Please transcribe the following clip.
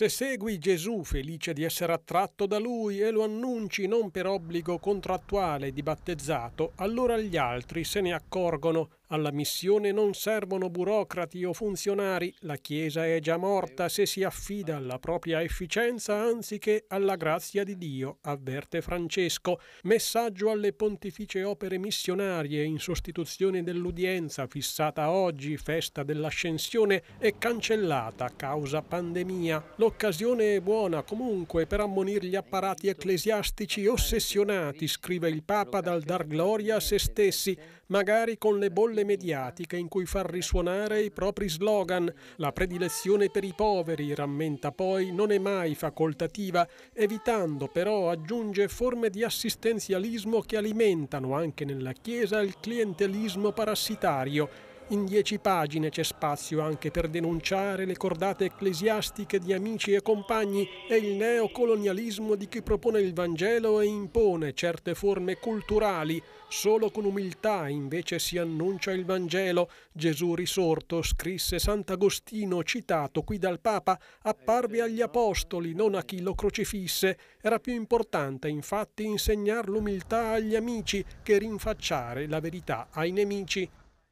Se segui Gesù felice di essere attratto da lui e lo annunci non per obbligo contrattuale di battezzato, allora gli altri se ne accorgono alla missione non servono burocrati o funzionari, la Chiesa è già morta se si affida alla propria efficienza anziché alla grazia di Dio, avverte Francesco. Messaggio alle pontificie opere missionarie in sostituzione dell'udienza fissata oggi, festa dell'ascensione, è cancellata causa pandemia. L'occasione è buona comunque per ammonire gli apparati ecclesiastici ossessionati, scrive il Papa dal dar gloria a se stessi, magari con le bolle campagne mediatiche in cui far risuonare i propri slogan. La predilezione per i poveri, rammenta poi, non è mai facoltativa, evitando però, aggiunge, forme di assistenzialismo che alimentano anche nella Chiesa il clientelismo parassitario in dieci pagine c'è spazio anche per denunciare le cordate ecclesiastiche di amici e compagni e il neocolonialismo di chi propone il Vangelo e impone certe forme culturali. Solo con umiltà invece si annuncia il Vangelo. Gesù risorto, scrisse Sant'Agostino, citato qui dal Papa, apparve agli Apostoli, non a chi lo crocifisse. Era più importante infatti insegnare l'umiltà agli amici che rinfacciare la verità ai nemici.